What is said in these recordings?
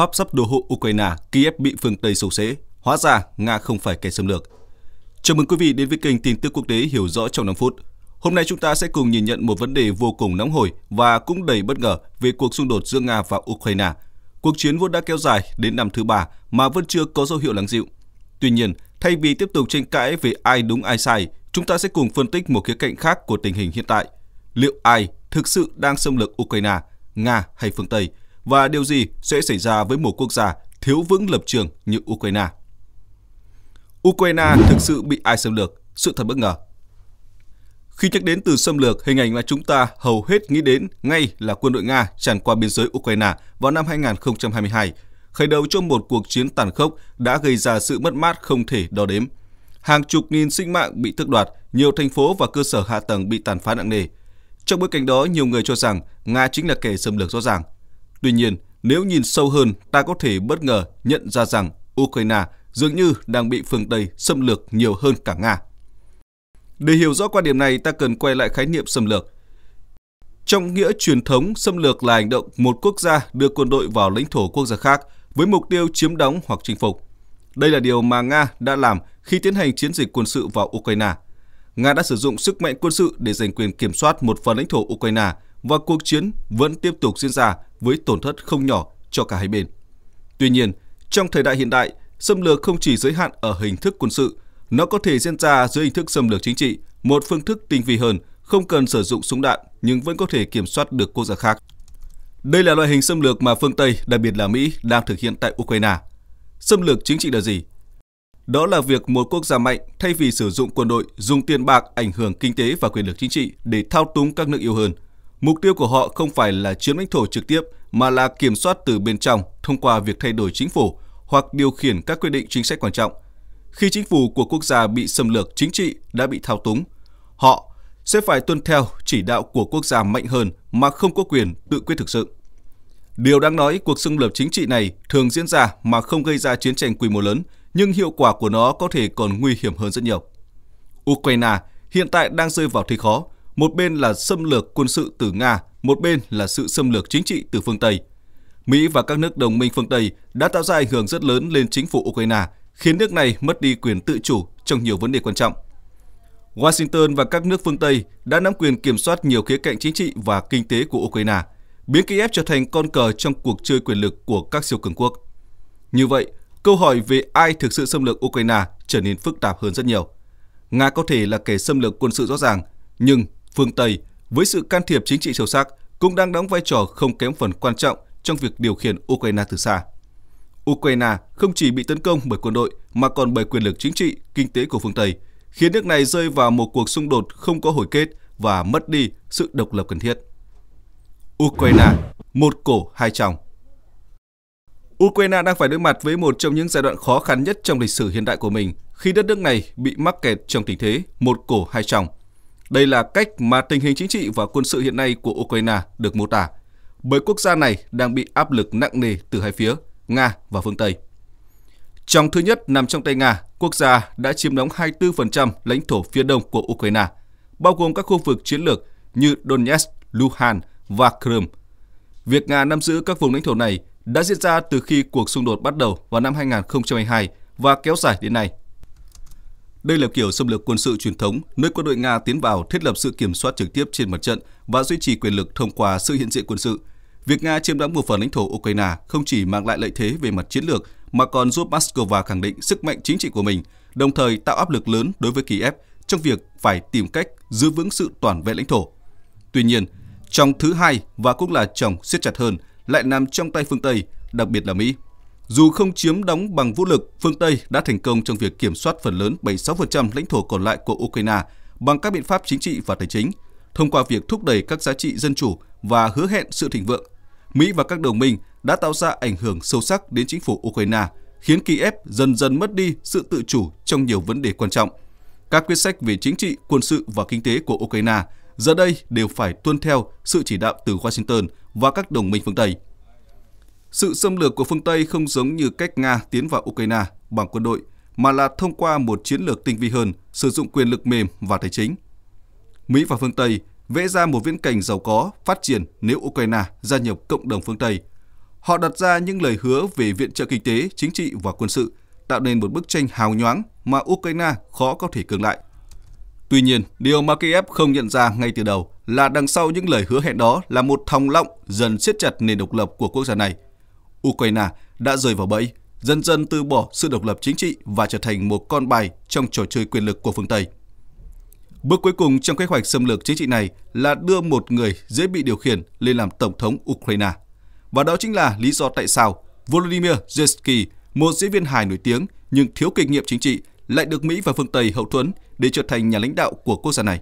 Pháp sắp đổ hộ Ukraine, Kiev bị phương Tây sâu xế. Hóa ra, Nga không phải kẻ xâm lược. Chào mừng quý vị đến với kênh tin tức quốc tế hiểu rõ trong 5 phút. Hôm nay chúng ta sẽ cùng nhìn nhận một vấn đề vô cùng nóng hổi và cũng đầy bất ngờ về cuộc xung đột giữa Nga và Ukraine. Cuộc chiến vốn đã kéo dài đến năm thứ ba mà vẫn chưa có dấu hiệu lắng dịu. Tuy nhiên, thay vì tiếp tục tranh cãi về ai đúng ai sai, chúng ta sẽ cùng phân tích một khía cạnh khác của tình hình hiện tại. Liệu ai thực sự đang xâm lược Ukraine, Nga hay phương Tây – và điều gì sẽ xảy ra với một quốc gia thiếu vững lập trường như Ukraine. Ukraine thực sự bị ai xâm lược? Sự thật bất ngờ. Khi nhắc đến từ xâm lược, hình ảnh mà chúng ta hầu hết nghĩ đến ngay là quân đội Nga tràn qua biên giới Ukraine vào năm 2022, khởi đầu cho một cuộc chiến tàn khốc đã gây ra sự mất mát không thể đo đếm. Hàng chục nghìn sinh mạng bị tước đoạt, nhiều thành phố và cơ sở hạ tầng bị tàn phá nặng nề. Trong bối cảnh đó, nhiều người cho rằng Nga chính là kẻ xâm lược rõ ràng, Tuy nhiên, nếu nhìn sâu hơn, ta có thể bất ngờ nhận ra rằng Ukraine dường như đang bị phương Tây xâm lược nhiều hơn cả Nga. Để hiểu rõ quan điểm này, ta cần quay lại khái niệm xâm lược. Trong nghĩa truyền thống, xâm lược là hành động một quốc gia đưa quân đội vào lãnh thổ quốc gia khác với mục tiêu chiếm đóng hoặc chinh phục. Đây là điều mà Nga đã làm khi tiến hành chiến dịch quân sự vào Ukraine. Nga đã sử dụng sức mạnh quân sự để giành quyền kiểm soát một phần lãnh thổ Ukraine – và cuộc chiến vẫn tiếp tục diễn ra với tổn thất không nhỏ cho cả hai bên. Tuy nhiên, trong thời đại hiện đại, xâm lược không chỉ giới hạn ở hình thức quân sự, nó có thể diễn ra dưới hình thức xâm lược chính trị, một phương thức tinh vi hơn, không cần sử dụng súng đạn nhưng vẫn có thể kiểm soát được quốc gia khác. Đây là loại hình xâm lược mà phương Tây, đặc biệt là Mỹ, đang thực hiện tại Ukraine. Xâm lược chính trị là gì? Đó là việc một quốc gia mạnh thay vì sử dụng quân đội, dùng tiền bạc ảnh hưởng kinh tế và quyền lực chính trị để thao túng các nước yếu hơn – Mục tiêu của họ không phải là chiếm lãnh thổ trực tiếp mà là kiểm soát từ bên trong thông qua việc thay đổi chính phủ hoặc điều khiển các quyết định chính sách quan trọng. Khi chính phủ của quốc gia bị xâm lược chính trị đã bị thao túng, họ sẽ phải tuân theo chỉ đạo của quốc gia mạnh hơn mà không có quyền tự quyết thực sự. Điều đáng nói, cuộc xâm lược chính trị này thường diễn ra mà không gây ra chiến tranh quy mô lớn, nhưng hiệu quả của nó có thể còn nguy hiểm hơn rất nhiều. Ukraine hiện tại đang rơi vào thế khó một bên là xâm lược quân sự từ Nga, một bên là sự xâm lược chính trị từ phương Tây. Mỹ và các nước đồng minh phương Tây đã tạo ra ảnh hưởng rất lớn lên chính phủ Ukraine, khiến nước này mất đi quyền tự chủ trong nhiều vấn đề quan trọng. Washington và các nước phương Tây đã nắm quyền kiểm soát nhiều khía cạnh chính trị và kinh tế của Ukraine, biến Kiev trở thành con cờ trong cuộc chơi quyền lực của các siêu cường quốc. Như vậy, câu hỏi về ai thực sự xâm lược Ukraine trở nên phức tạp hơn rất nhiều. Nga có thể là kẻ xâm lược quân sự rõ ràng, nhưng phương Tây với sự can thiệp chính trị sâu sắc cũng đang đóng vai trò không kém phần quan trọng trong việc điều khiển Ukraine từ xa. Ukraine không chỉ bị tấn công bởi quân đội mà còn bởi quyền lực chính trị, kinh tế của phương Tây, khiến nước này rơi vào một cuộc xung đột không có hồi kết và mất đi sự độc lập cần thiết. Ukraine, một cổ hai trọng. Ukraine đang phải đối mặt với một trong những giai đoạn khó khăn nhất trong lịch sử hiện đại của mình khi đất nước này bị mắc kẹt trong tình thế một cổ hai trọng. Đây là cách mà tình hình chính trị và quân sự hiện nay của Ukraine được mô tả, bởi quốc gia này đang bị áp lực nặng nề từ hai phía, Nga và phương Tây. Trong thứ nhất nằm trong tay Nga, quốc gia đã chiếm đóng 24% lãnh thổ phía đông của Ukraine, bao gồm các khu vực chiến lược như Donetsk, Luhansk và Crimea. Việc Nga nắm giữ các vùng lãnh thổ này đã diễn ra từ khi cuộc xung đột bắt đầu vào năm 2022 và kéo dài đến nay. Đây là kiểu xâm lược quân sự truyền thống, nơi quân đội Nga tiến vào thiết lập sự kiểm soát trực tiếp trên mặt trận và duy trì quyền lực thông qua sự hiện diện quân sự. Việc Nga chiếm đóng một phần lãnh thổ Ukraine không chỉ mang lại lợi thế về mặt chiến lược mà còn giúp Moscow khẳng định sức mạnh chính trị của mình, đồng thời tạo áp lực lớn đối với Kiev trong việc phải tìm cách giữ vững sự toàn vẹn lãnh thổ. Tuy nhiên, trong thứ hai và cũng là trong siết chặt hơn lại nằm trong tay phương Tây, đặc biệt là Mỹ. Dù không chiếm đóng bằng vũ lực, phương Tây đã thành công trong việc kiểm soát phần lớn 76% lãnh thổ còn lại của Ukraine bằng các biện pháp chính trị và tài chính, thông qua việc thúc đẩy các giá trị dân chủ và hứa hẹn sự thịnh vượng. Mỹ và các đồng minh đã tạo ra ảnh hưởng sâu sắc đến chính phủ Ukraine, khiến Kiev dần dần mất đi sự tự chủ trong nhiều vấn đề quan trọng. Các quyết sách về chính trị, quân sự và kinh tế của Ukraine giờ đây đều phải tuân theo sự chỉ đạo từ Washington và các đồng minh phương Tây. Sự xâm lược của phương Tây không giống như cách Nga tiến vào Ukraine bằng quân đội, mà là thông qua một chiến lược tinh vi hơn, sử dụng quyền lực mềm và tài chính. Mỹ và phương Tây vẽ ra một viễn cảnh giàu có, phát triển nếu Ukraine gia nhập cộng đồng phương Tây. Họ đặt ra những lời hứa về viện trợ kinh tế, chính trị và quân sự, tạo nên một bức tranh hào nhoáng mà Ukraine khó có thể cưỡng lại. Tuy nhiên, điều mà Kiev không nhận ra ngay từ đầu là đằng sau những lời hứa hẹn đó là một thòng lọng dần siết chặt nền độc lập của quốc gia này – Ukraine đã rơi vào bẫy, dần dần từ bỏ sự độc lập chính trị và trở thành một con bài trong trò chơi quyền lực của phương Tây. Bước cuối cùng trong kế hoạch xâm lược chính trị này là đưa một người dễ bị điều khiển lên làm Tổng thống Ukraine. Và đó chính là lý do tại sao Volodymyr Zelensky, một diễn viên hài nổi tiếng nhưng thiếu kinh nghiệm chính trị, lại được Mỹ và phương Tây hậu thuẫn để trở thành nhà lãnh đạo của quốc gia này.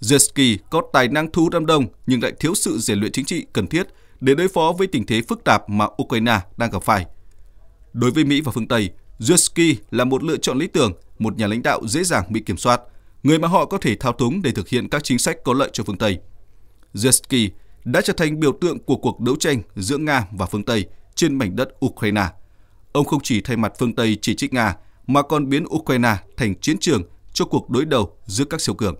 Zelensky có tài năng thu đám đông nhưng lại thiếu sự rèn luyện chính trị cần thiết để đối phó với tình thế phức tạp mà Ukraine đang gặp phải. Đối với Mỹ và phương Tây, Zelensky là một lựa chọn lý tưởng, một nhà lãnh đạo dễ dàng bị kiểm soát, người mà họ có thể thao túng để thực hiện các chính sách có lợi cho phương Tây. Zelensky đã trở thành biểu tượng của cuộc đấu tranh giữa Nga và phương Tây trên mảnh đất Ukraine. Ông không chỉ thay mặt phương Tây chỉ trích Nga mà còn biến Ukraine thành chiến trường cho cuộc đối đầu giữa các siêu cường.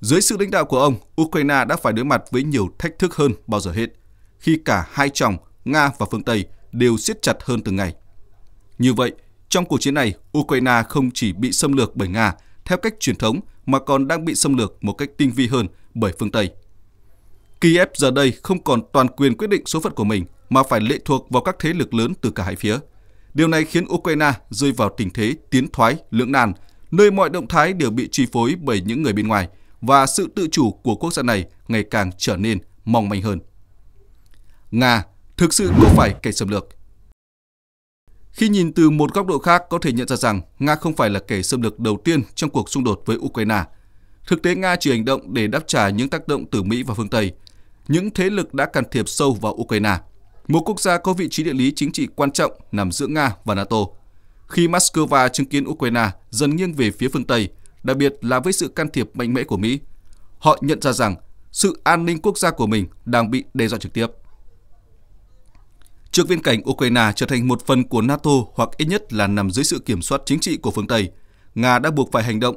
Dưới sự lãnh đạo của ông, Ukraine đã phải đối mặt với nhiều thách thức hơn bao giờ hết – khi cả hai chồng, Nga và phương Tây đều siết chặt hơn từng ngày. Như vậy, trong cuộc chiến này, Ukraine không chỉ bị xâm lược bởi Nga theo cách truyền thống mà còn đang bị xâm lược một cách tinh vi hơn bởi phương Tây. Kiev giờ đây không còn toàn quyền quyết định số phận của mình mà phải lệ thuộc vào các thế lực lớn từ cả hai phía. Điều này khiến Ukraine rơi vào tình thế tiến thoái, lưỡng nan, nơi mọi động thái đều bị chi phối bởi những người bên ngoài và sự tự chủ của quốc gia này ngày càng trở nên mong manh hơn. Nga thực sự không phải kẻ xâm lược. Khi nhìn từ một góc độ khác có thể nhận ra rằng Nga không phải là kẻ xâm lược đầu tiên trong cuộc xung đột với Ukraine. Thực tế Nga chỉ hành động để đáp trả những tác động từ Mỹ và phương Tây, những thế lực đã can thiệp sâu vào Ukraine, một quốc gia có vị trí địa lý chính trị quan trọng nằm giữa Nga và NATO. Khi Moscow chứng kiến Ukraine dần nghiêng về phía phương Tây, đặc biệt là với sự can thiệp mạnh mẽ của Mỹ, họ nhận ra rằng sự an ninh quốc gia của mình đang bị đe dọa trực tiếp trước viễn cảnh Ukraine trở thành một phần của NATO hoặc ít nhất là nằm dưới sự kiểm soát chính trị của phương Tây, Nga đã buộc phải hành động.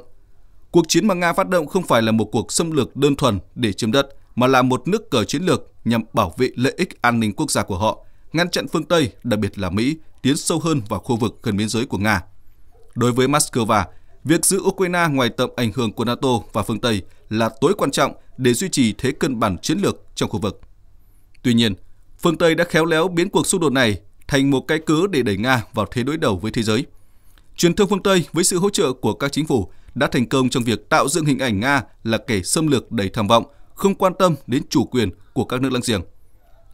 Cuộc chiến mà Nga phát động không phải là một cuộc xâm lược đơn thuần để chiếm đất, mà là một nước cờ chiến lược nhằm bảo vệ lợi ích an ninh quốc gia của họ, ngăn chặn phương Tây, đặc biệt là Mỹ, tiến sâu hơn vào khu vực gần biên giới của Nga. Đối với Moscow, việc giữ Ukraine ngoài tầm ảnh hưởng của NATO và phương Tây là tối quan trọng để duy trì thế cân bằng chiến lược trong khu vực. Tuy nhiên, phương Tây đã khéo léo biến cuộc xung đột này thành một cái cớ để đẩy Nga vào thế đối đầu với thế giới. Truyền thông phương Tây với sự hỗ trợ của các chính phủ đã thành công trong việc tạo dựng hình ảnh Nga là kẻ xâm lược đầy tham vọng, không quan tâm đến chủ quyền của các nước láng giềng.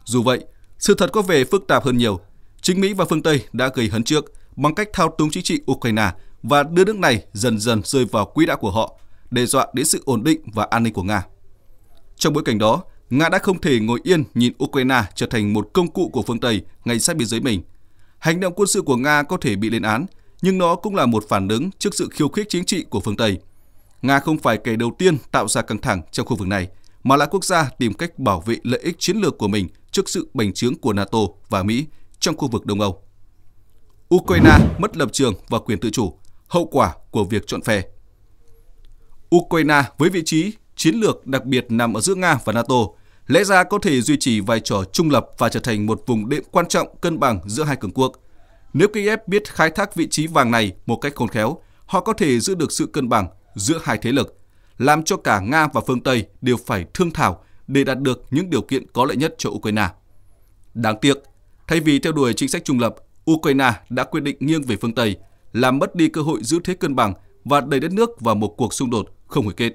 Dù vậy, sự thật có vẻ phức tạp hơn nhiều. Chính Mỹ và phương Tây đã gây hấn trước bằng cách thao túng chính trị Ukraine và đưa nước này dần dần rơi vào quỹ đạo của họ, đe dọa đến sự ổn định và an ninh của Nga. Trong bối cảnh đó, Nga đã không thể ngồi yên nhìn Ukraine trở thành một công cụ của phương Tây ngay sát biên giới mình. Hành động quân sự của Nga có thể bị lên án, nhưng nó cũng là một phản ứng trước sự khiêu khích chính trị của phương Tây. Nga không phải kẻ đầu tiên tạo ra căng thẳng trong khu vực này, mà là quốc gia tìm cách bảo vệ lợi ích chiến lược của mình trước sự bành trướng của NATO và Mỹ trong khu vực Đông Âu. Ukraine mất lập trường và quyền tự chủ, hậu quả của việc chọn phe. Ukraine với vị trí chiến lược đặc biệt nằm ở giữa Nga và NATO lẽ ra có thể duy trì vai trò trung lập và trở thành một vùng đệm quan trọng cân bằng giữa hai cường quốc. Nếu Kiev biết khai thác vị trí vàng này một cách khôn khéo, họ có thể giữ được sự cân bằng giữa hai thế lực, làm cho cả Nga và phương Tây đều phải thương thảo để đạt được những điều kiện có lợi nhất cho Ukraine. Đáng tiếc, thay vì theo đuổi chính sách trung lập, Ukraine đã quyết định nghiêng về phương Tây, làm mất đi cơ hội giữ thế cân bằng và đẩy đất nước vào một cuộc xung đột không hồi kết.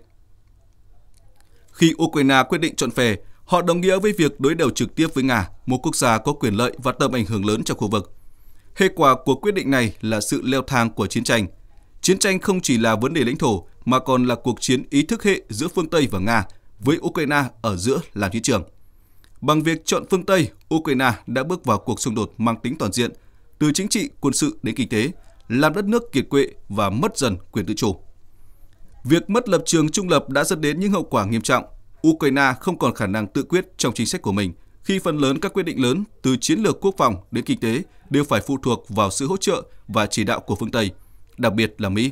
Khi Ukraine quyết định chọn phe, Họ đồng nghĩa với việc đối đầu trực tiếp với Nga, một quốc gia có quyền lợi và tầm ảnh hưởng lớn trong khu vực. Hệ quả của quyết định này là sự leo thang của chiến tranh. Chiến tranh không chỉ là vấn đề lãnh thổ mà còn là cuộc chiến ý thức hệ giữa phương Tây và Nga với Ukraine ở giữa làm chiến trường. Bằng việc chọn phương Tây, Ukraine đã bước vào cuộc xung đột mang tính toàn diện, từ chính trị, quân sự đến kinh tế, làm đất nước kiệt quệ và mất dần quyền tự chủ. Việc mất lập trường trung lập đã dẫn đến những hậu quả nghiêm trọng Ukraine không còn khả năng tự quyết trong chính sách của mình khi phần lớn các quyết định lớn từ chiến lược quốc phòng đến kinh tế đều phải phụ thuộc vào sự hỗ trợ và chỉ đạo của phương Tây, đặc biệt là Mỹ.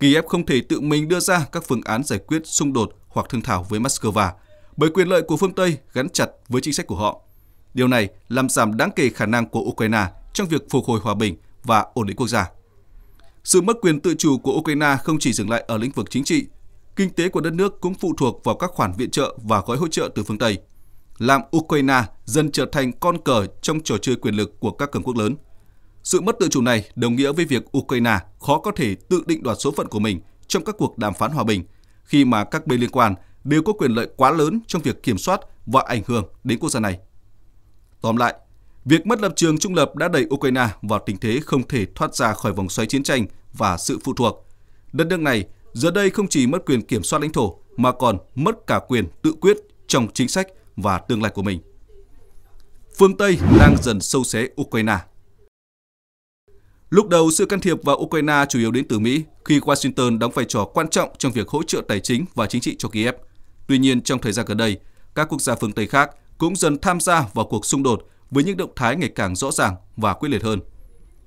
Kiev không thể tự mình đưa ra các phương án giải quyết xung đột hoặc thương thảo với Moscow, bởi quyền lợi của phương Tây gắn chặt với chính sách của họ. Điều này làm giảm đáng kể khả năng của Ukraine trong việc phục hồi hòa bình và ổn định quốc gia. Sự mất quyền tự chủ của Ukraine không chỉ dừng lại ở lĩnh vực chính trị, kinh tế của đất nước cũng phụ thuộc vào các khoản viện trợ và gói hỗ trợ từ phương Tây, làm Ukraine dần trở thành con cờ trong trò chơi quyền lực của các cường quốc lớn. Sự mất tự chủ này đồng nghĩa với việc Ukraine khó có thể tự định đoạt số phận của mình trong các cuộc đàm phán hòa bình, khi mà các bên liên quan đều có quyền lợi quá lớn trong việc kiểm soát và ảnh hưởng đến quốc gia này. Tóm lại, việc mất lập trường trung lập đã đẩy Ukraine vào tình thế không thể thoát ra khỏi vòng xoáy chiến tranh và sự phụ thuộc. Đất nước này giờ đây không chỉ mất quyền kiểm soát lãnh thổ mà còn mất cả quyền tự quyết trong chính sách và tương lai của mình. Phương Tây đang dần sâu xé Ukraine. Lúc đầu, sự can thiệp vào Ukraine chủ yếu đến từ Mỹ khi Washington đóng vai trò quan trọng trong việc hỗ trợ tài chính và chính trị cho Kiev. Tuy nhiên, trong thời gian gần đây, các quốc gia phương Tây khác cũng dần tham gia vào cuộc xung đột với những động thái ngày càng rõ ràng và quyết liệt hơn.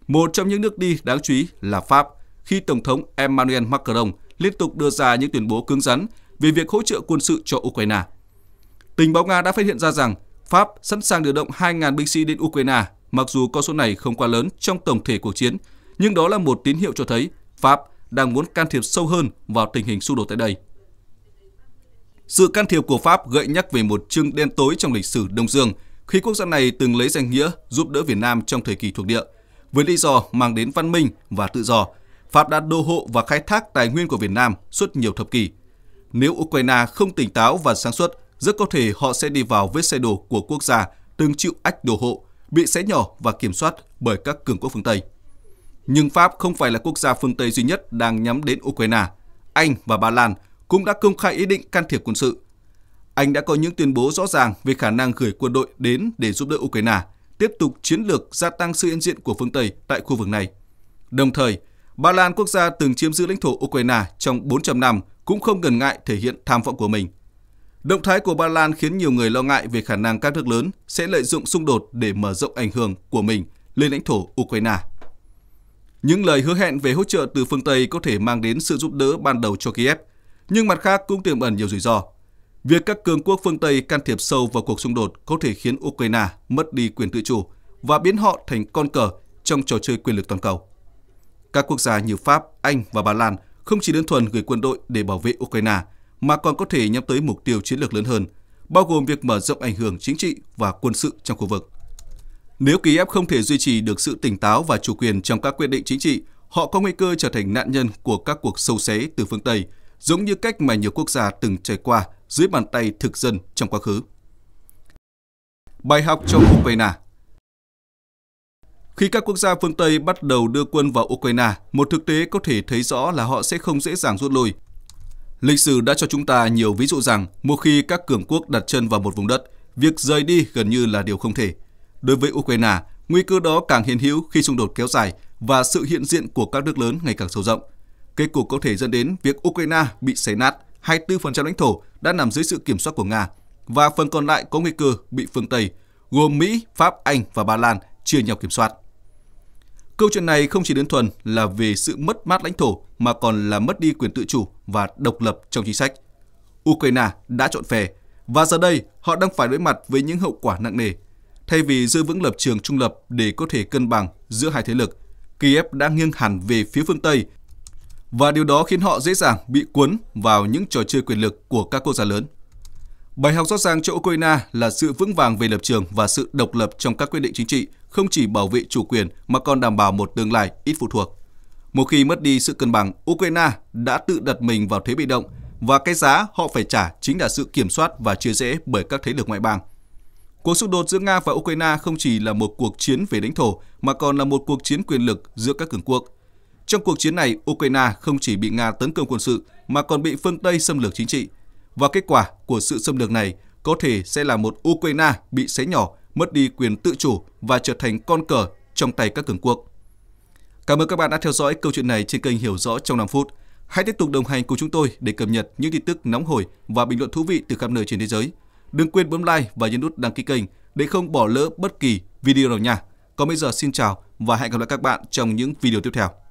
Một trong những nước đi đáng chú ý là Pháp, khi Tổng thống Emmanuel Macron liên tục đưa ra những tuyên bố cứng rắn về việc hỗ trợ quân sự cho Ukraine. Tình báo Nga đã phát hiện ra rằng Pháp sẵn sàng điều động 2.000 binh sĩ đến Ukraine, mặc dù con số này không quá lớn trong tổng thể cuộc chiến, nhưng đó là một tín hiệu cho thấy Pháp đang muốn can thiệp sâu hơn vào tình hình xung đột tại đây. Sự can thiệp của Pháp gợi nhắc về một chương đen tối trong lịch sử Đông Dương, khi quốc gia này từng lấy danh nghĩa giúp đỡ Việt Nam trong thời kỳ thuộc địa, với lý do mang đến văn minh và tự do, Pháp đã đô hộ và khai thác tài nguyên của Việt Nam suốt nhiều thập kỷ. Nếu Ukraine không tỉnh táo và sáng suốt, rất có thể họ sẽ đi vào vết xe đổ của quốc gia từng chịu ách đô hộ, bị xé nhỏ và kiểm soát bởi các cường quốc phương Tây. Nhưng Pháp không phải là quốc gia phương Tây duy nhất đang nhắm đến Ukraine. Anh và Ba Lan cũng đã công khai ý định can thiệp quân sự. Anh đã có những tuyên bố rõ ràng về khả năng gửi quân đội đến để giúp đỡ Ukraine, tiếp tục chiến lược gia tăng sự hiện diện của phương Tây tại khu vực này. Đồng thời, Ba Lan, quốc gia từng chiếm giữ lãnh thổ Ukraine trong 400 năm, cũng không ngần ngại thể hiện tham vọng của mình. Động thái của Ba Lan khiến nhiều người lo ngại về khả năng các nước lớn sẽ lợi dụng xung đột để mở rộng ảnh hưởng của mình lên lãnh thổ Ukraine. Những lời hứa hẹn về hỗ trợ từ phương Tây có thể mang đến sự giúp đỡ ban đầu cho Kiev, nhưng mặt khác cũng tiềm ẩn nhiều rủi ro. Việc các cường quốc phương Tây can thiệp sâu vào cuộc xung đột có thể khiến Ukraine mất đi quyền tự chủ và biến họ thành con cờ trong trò chơi quyền lực toàn cầu. Các quốc gia như Pháp, Anh và Ba Lan không chỉ đơn thuần gửi quân đội để bảo vệ Ukraine, mà còn có thể nhắm tới mục tiêu chiến lược lớn hơn, bao gồm việc mở rộng ảnh hưởng chính trị và quân sự trong khu vực. Nếu Kiev không thể duy trì được sự tỉnh táo và chủ quyền trong các quyết định chính trị, họ có nguy cơ trở thành nạn nhân của các cuộc sâu xé từ phương Tây, giống như cách mà nhiều quốc gia từng trải qua dưới bàn tay thực dân trong quá khứ. Bài học cho Ukraine khi các quốc gia phương Tây bắt đầu đưa quân vào Ukraine, một thực tế có thể thấy rõ là họ sẽ không dễ dàng rút lui. Lịch sử đã cho chúng ta nhiều ví dụ rằng một khi các cường quốc đặt chân vào một vùng đất, việc rời đi gần như là điều không thể. Đối với Ukraine, nguy cơ đó càng hiện hữu khi xung đột kéo dài và sự hiện diện của các nước lớn ngày càng sâu rộng. Kết cục có thể dẫn đến việc Ukraine bị xé nát, 24% lãnh thổ đã nằm dưới sự kiểm soát của Nga và phần còn lại có nguy cơ bị phương Tây, gồm Mỹ, Pháp, Anh và Ba Lan chia nhau kiểm soát. Câu chuyện này không chỉ đơn thuần là về sự mất mát lãnh thổ mà còn là mất đi quyền tự chủ và độc lập trong chính sách. Ukraine đã chọn phe và giờ đây họ đang phải đối mặt với những hậu quả nặng nề. Thay vì giữ vững lập trường trung lập để có thể cân bằng giữa hai thế lực, Kiev đã nghiêng hẳn về phía phương Tây và điều đó khiến họ dễ dàng bị cuốn vào những trò chơi quyền lực của các quốc gia lớn. Bài học rõ ràng cho Ukraine là sự vững vàng về lập trường và sự độc lập trong các quyết định chính trị, không chỉ bảo vệ chủ quyền mà còn đảm bảo một tương lai ít phụ thuộc. Một khi mất đi sự cân bằng, Ukraine đã tự đặt mình vào thế bị động và cái giá họ phải trả chính là sự kiểm soát và chia rẽ bởi các thế lực ngoại bang. Cuộc xung đột giữa Nga và Ukraine không chỉ là một cuộc chiến về lãnh thổ mà còn là một cuộc chiến quyền lực giữa các cường quốc. Trong cuộc chiến này, Ukraine không chỉ bị Nga tấn công quân sự mà còn bị phương Tây xâm lược chính trị – và kết quả của sự xâm lược này có thể sẽ là một Ukraine bị xé nhỏ, mất đi quyền tự chủ và trở thành con cờ trong tay các cường quốc. Cảm ơn các bạn đã theo dõi câu chuyện này trên kênh Hiểu Rõ trong 5 phút. Hãy tiếp tục đồng hành cùng chúng tôi để cập nhật những tin tức nóng hổi và bình luận thú vị từ khắp nơi trên thế giới. Đừng quên bấm like và nhấn nút đăng ký kênh để không bỏ lỡ bất kỳ video nào nha. Còn bây giờ xin chào và hẹn gặp lại các bạn trong những video tiếp theo.